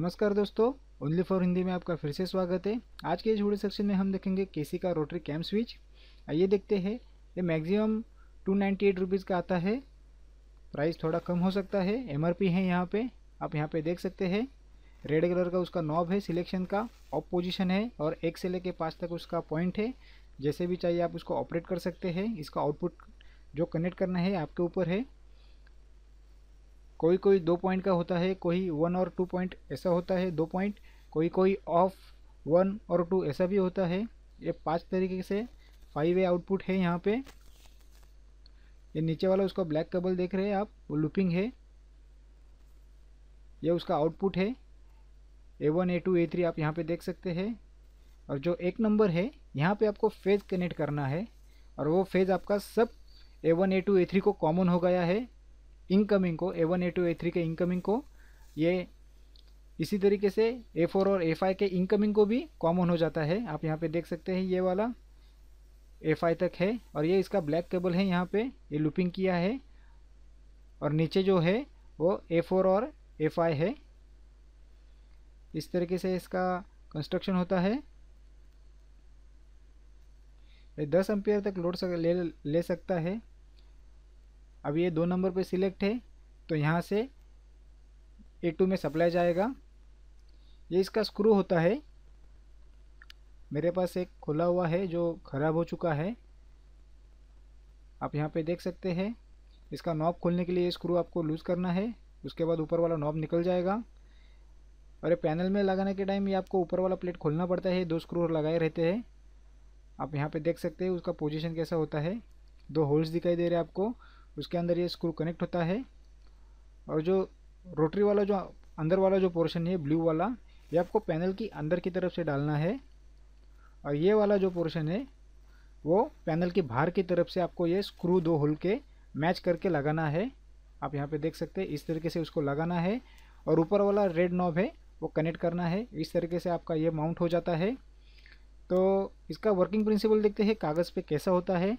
नमस्कार दोस्तों only for Hindi में आपका फिर से स्वागत है आज के इस वीडियो सेक्शन में हम देखेंगे केसी का रोटरी कैम स्विच आइए देखते हैं ये maximum two ninety eight rupees का आता है प्राइस थोड़ा कम हो सकता है एम है यहाँ पर आप यहाँ पर देख सकते हैं रेड कलर का उसका नॉब है सिलेक्शन का ऑफ पोजिशन है और एक से लेके पाँच तक उसका पॉइंट है जैसे भी चाहिए आप उसको ऑपरेट कर सकते हैं इसका आउटपुट जो कनेक्ट करना है आपके ऊपर है कोई कोई दो पॉइंट का होता है कोई वन और टू पॉइंट ऐसा होता है दो पॉइंट कोई कोई ऑफ वन और टू ऐसा भी होता है ये पांच तरीके से फाइव ए आउटपुट है यहाँ पे ये नीचे वाला उसका ब्लैक केबल देख रहे हैं आप वो लूपिंग है ये उसका आउटपुट है A one A two A three आप यहाँ पे देख सकते हैं और जो एक नंबर है यहाँ पे आपको फेज़ कनेक्ट करना है और वो फेज़ आपका सब A one A two A three को कॉमन हो गया है इनकमिंग को A one A two A three के इनकमिंग को ये इसी तरीके से ए फोर और ए फाइव के इनकमिंग को भी कॉमन हो जाता है आप यहाँ पे देख सकते हैं ये वाला ए फाइव तक है और ये इसका ब्लैक केबल है यहाँ पे ये लूपिंग किया है और नीचे जो है वो ए फोर और ए फाइव है इस तरीके से इसका कंस्ट्रक्शन होता है दस एम्पियर तक लोड सक, ले ले सकता है अब ये दो नंबर पे सिलेक्ट है तो यहाँ से ए टू में सप्लाई जाएगा ये इसका स्क्रू होता है मेरे पास एक खुला हुआ है जो ख़राब हो चुका है आप यहाँ पे देख सकते हैं इसका नॉब खोलने के लिए ये स्क्रू आपको लूज़ करना है उसके बाद ऊपर वाला नॉब निकल जाएगा और ये पैनल में लगाने के टाइम ये आपको ऊपर वाला प्लेट खोलना पड़ता है दो स्क्रू लगाए रहते हैं आप यहाँ पे देख सकते हैं उसका पोजीशन कैसा होता है दो होल्स दिखाई दे रहे हैं आपको उसके अंदर ये स्क्रू कनेक्ट होता है और जो रोटरी वाला जो अंदर वाला जो पोर्शन है ब्लू वाला ये आपको पैनल की अंदर की तरफ से डालना है और ये वाला जो पोर्शन है वो पैनल के बाहर की तरफ से आपको ये स्क्रू दो होल के मैच करके लगाना है आप यहाँ पे देख सकते हैं इस तरीके से उसको लगाना है और ऊपर वाला रेड नॉब है वो कनेक्ट करना है इस तरीके से आपका ये माउंट हो जाता है तो इसका वर्किंग प्रिंसिपल देखते हैं कागज़ पे कैसा होता है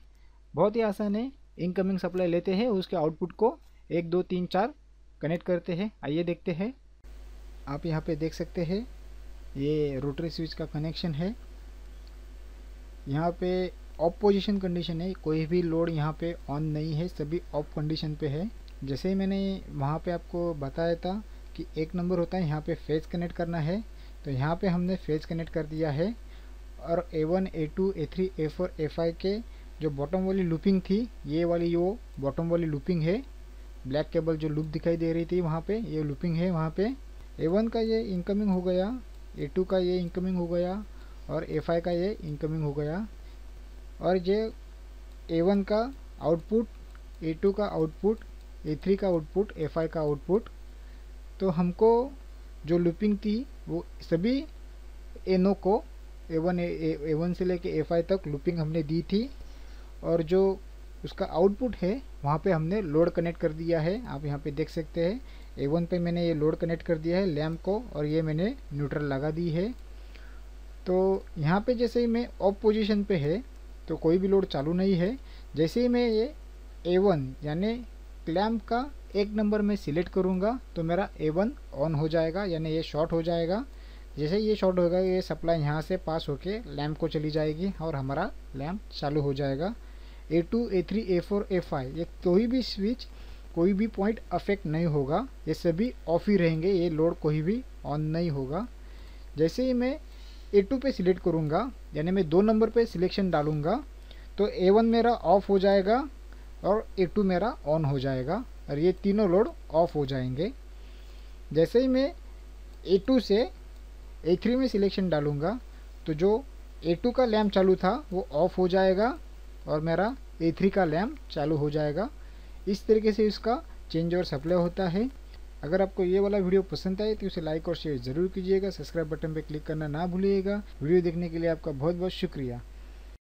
बहुत ही आसान है इनकमिंग सप्लाई लेते हैं उसके आउटपुट को एक दो तीन चार कनेक्ट करते हैं आइए देखते हैं आप यहाँ पे देख सकते हैं ये रोटरी स्विच का कनेक्शन है यहाँ पे ऑफ पोजिशन कंडीशन है कोई भी लोड यहाँ पे ऑन नहीं है सभी ऑफ कंडीशन पे है जैसे ही मैंने वहाँ पे आपको बताया था कि एक नंबर होता है यहाँ पे फेज कनेक्ट करना है तो यहाँ पे हमने फेज कनेक्ट कर दिया है और A one A two A three A four A five के जो बॉटम वाली लूपिंग थी ये वाली वो बॉटम वाली लूपिंग है ब्लैक केबल जो लूप दिखाई दे रही थी वहाँ पे ये लूपिंग है वहाँ पे ए वन का ये इनकमिंग हो गया ए टू का ये इनकमिंग हो गया और एफ आई का ये इनकमिंग हो गया और ये ए वन का आउटपुट ए टू का आउटपुट ए थ्री का आउटपुट एफ आई का आउटपुट तो हमको जो लूपिंग थी वो सभी एनो को ए वन से लेके एफ आई तक लूपिंग हमने दी थी और जो उसका आउटपुट है वहाँ पे हमने लोड कनेक्ट कर दिया है आप यहाँ पे देख सकते हैं ए वन पे मैंने ये लोड कनेक्ट कर दिया है लैम्प को और ये मैंने न्यूट्रल लगा दी है तो यहाँ पे जैसे ही मैं ऑफ पोजीशन पे है तो कोई भी लोड चालू नहीं है जैसे ही मैं ये ए वन यानी क्लैम्प का एक नंबर में सिलेक्ट करूँगा तो मेरा ए वन ऑन हो जाएगा यानी ये शॉर्ट हो जाएगा जैसे ये शॉर्ट होगा ये सप्लाई यहाँ से पास होके लैम्प को चली जाएगी और हमारा लैम्प चालू हो जाएगा A two A three A four A five ये कोई भी स्विच कोई भी पॉइंट अफेक्ट नहीं होगा ये सभी ऑफ ही रहेंगे ये लोड कोई भी ऑन नहीं होगा जैसे ही मैं ए टू पर सिलेक्ट करूँगा यानी मैं दो नंबर पर सिलेक्शन डालूँगा तो ए वन मेरा ऑफ हो जाएगा और ए टू मेरा ऑन हो जाएगा और ये तीनों लोड ऑफ हो जाएंगे जैसे ही मैं ए टू से ए थ्री में सिलेक्शन डालूँगा तो जो ए टू का लैम्प चालू था वो ऑफ हो जाएगा और मेरा ए थ्री का लैम्प चालू हो जाएगा इस तरीके से इसका चेंज और सप्लाई होता है अगर आपको ये वाला वीडियो पसंद आए तो उसे लाइक और शेयर जरूर कीजिएगा सब्सक्राइब बटन पर क्लिक करना ना भूलिएगा वीडियो देखने के लिए आपका बहुत बहुत शुक्रिया